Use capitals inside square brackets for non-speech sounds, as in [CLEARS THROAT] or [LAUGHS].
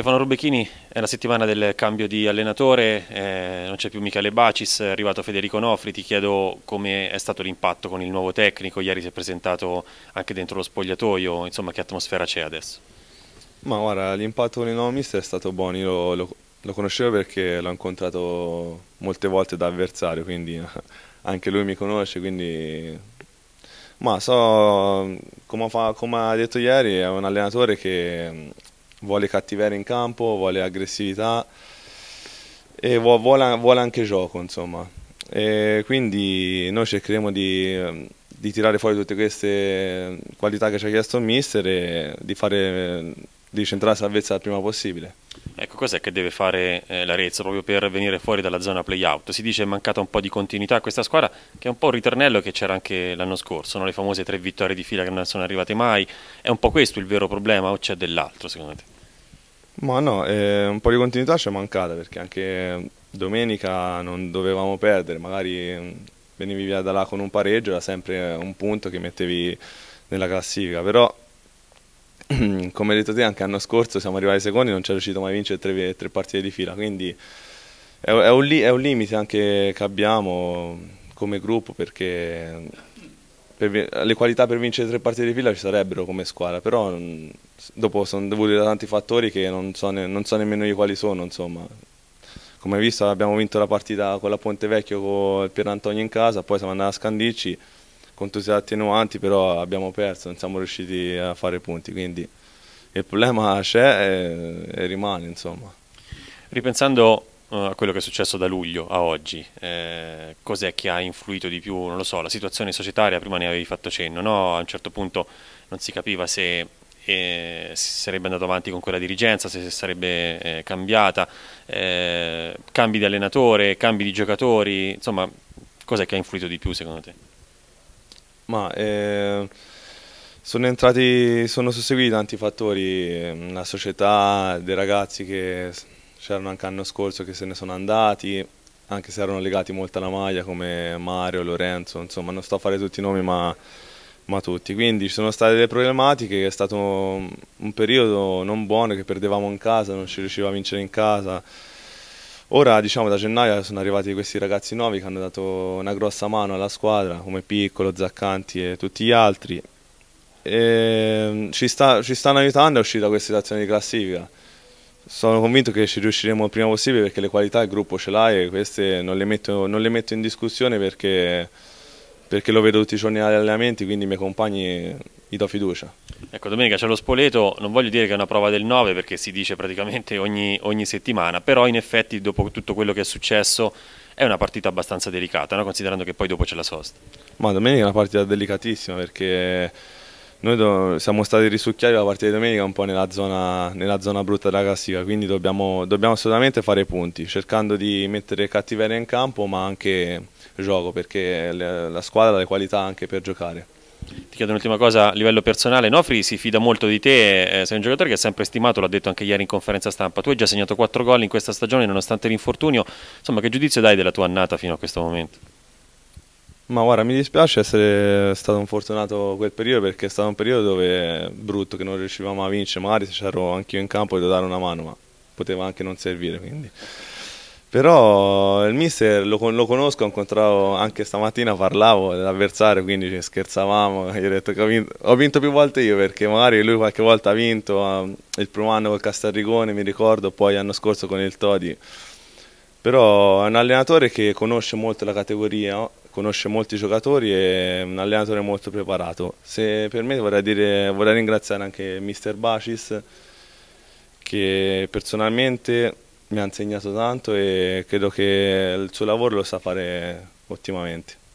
Stefano Rubechini, è la settimana del cambio di allenatore, eh, non c'è più Michele Bacis, è arrivato Federico Nofri, ti chiedo come è stato l'impatto con il nuovo tecnico, ieri si è presentato anche dentro lo spogliatoio, insomma che atmosfera c'è adesso? Ma guarda, l'impatto con il nuovo mister è stato buono, io lo, lo, lo conoscevo perché l'ho incontrato molte volte da avversario, quindi [LAUGHS] anche lui mi conosce, quindi... Ma so, come, fa, come ha detto ieri, è un allenatore che vuole cattiveria in campo, vuole aggressività e vuole, vuole anche gioco, insomma. E quindi noi cercheremo di, di, tirare fuori tutte queste qualità che ci ha chiesto il mister e di, fare, di centrare la salvezza il prima possibile cos'è che deve fare eh, l'Arezzo proprio per venire fuori dalla zona play-out? Si dice è mancata un po' di continuità a questa squadra che è un po' un ritornello che c'era anche l'anno scorso, no? le famose tre vittorie di fila che non sono arrivate mai, è un po' questo il vero problema o c'è dell'altro secondo te? Ma no, eh, un po' di continuità c'è mancata perché anche domenica non dovevamo perdere, magari mm, venivi via da là con un pareggio, era sempre un punto che mettevi nella classifica, però [CLEARS THROAT] come hai detto te anche l'anno scorso siamo arrivati ai secondi non c'è riuscito mai a vincere tre, tre partite di fila quindi è, è, un è, un, limite anche che abbiamo come gruppo perché per, le qualità per vincere tre partite di fila ci sarebbero come squadra però mm, dopo sono dovuti da tanti fattori che non so, ne, non so nemmeno io quali sono insomma come hai visto abbiamo vinto la partita con la Ponte Vecchio con il Antonio in casa poi siamo andati a Scandicci contusi attenuanti, però abbiamo perso, non siamo riusciti a fare punti, quindi il problema c'è e, e, rimane. Insomma. Ripensando eh, a quello che è successo da luglio a oggi, eh, cos'è che ha influito di più? Non lo so, la situazione societaria, prima ne avevi fatto cenno, no? a un certo punto non si capiva se eh, si sarebbe andato avanti con quella dirigenza, se, si sarebbe eh, cambiata, eh, cambi di allenatore, cambi di giocatori, insomma cos'è che ha influito di più secondo te? Ma eh, sono entrati, sono susseguiti tanti fattori, ehm, la società, dei ragazzi che c'erano anche l'anno scorso che se ne sono andati, anche se erano legati molto alla maglia come Mario, Lorenzo, insomma non sto a fare tutti i nomi ma, ma tutti. Quindi ci sono state delle problematiche, è stato un periodo non buono che perdevamo in casa, non ci riusciva a vincere in casa Ora diciamo da gennaio sono arrivati questi ragazzi nuovi che hanno dato una grossa mano alla squadra come Piccolo, Zaccanti e tutti gli altri e mm, ci, sta, ci stanno aiutando a uscire da questa situazione di classifica sono convinto che ci riusciremo il prima possibile perché le qualità il gruppo ce l'ha e queste non le metto, non le metto in discussione perché perché lo vedo tutti i giorni agli allenamenti, quindi i miei compagni gli do fiducia. Ecco, domenica c'è lo Spoleto, non voglio dire che è una prova del 9 perché si dice praticamente ogni, ogni settimana, però in effetti dopo tutto quello che è successo è una partita abbastanza delicata, no? considerando che poi dopo c'è la sosta. Ma domenica è una partita delicatissima perché noi do, siamo stati risucchiati la partita di domenica un po' nella zona, nella zona brutta della classifica, quindi dobbiamo, dobbiamo, assolutamente fare punti, cercando di mettere cattiveria in campo ma anche gioco, perché le, la squadra ha le qualità anche per giocare. Ti chiedo un'ultima cosa a livello personale, Nofri si fida molto di te, eh, sei un giocatore che è sempre stimato, l'ha detto anche ieri in conferenza stampa, tu hai già segnato 4 gol in questa stagione nonostante l'infortunio, insomma che giudizio dai della tua annata fino a questo momento? Ma guarda, mi dispiace essere stato infortunato quel periodo perché è stato un periodo dove brutto che non riuscivamo a vincere, magari se c'ero anch'io in campo dovevo dare una mano, ma poteva anche non servire. Quindi. Però il mister lo, lo conosco, incontravo anche stamattina, parlavo dell'avversario, quindi scherzavamo, gli ho detto che ho vinto, ho vinto, più volte io perché magari lui qualche volta ha vinto, um, il primo anno col Castarrigone mi ricordo, poi l'anno scorso con il Todi però è un allenatore che conosce molto la categoria conosce molti giocatori e è un allenatore molto preparato. Se per me vorrei, dire, vorrei ringraziare anche mister Bacis che personalmente mi ha insegnato tanto e credo che il suo lavoro lo sa fare ottimamente.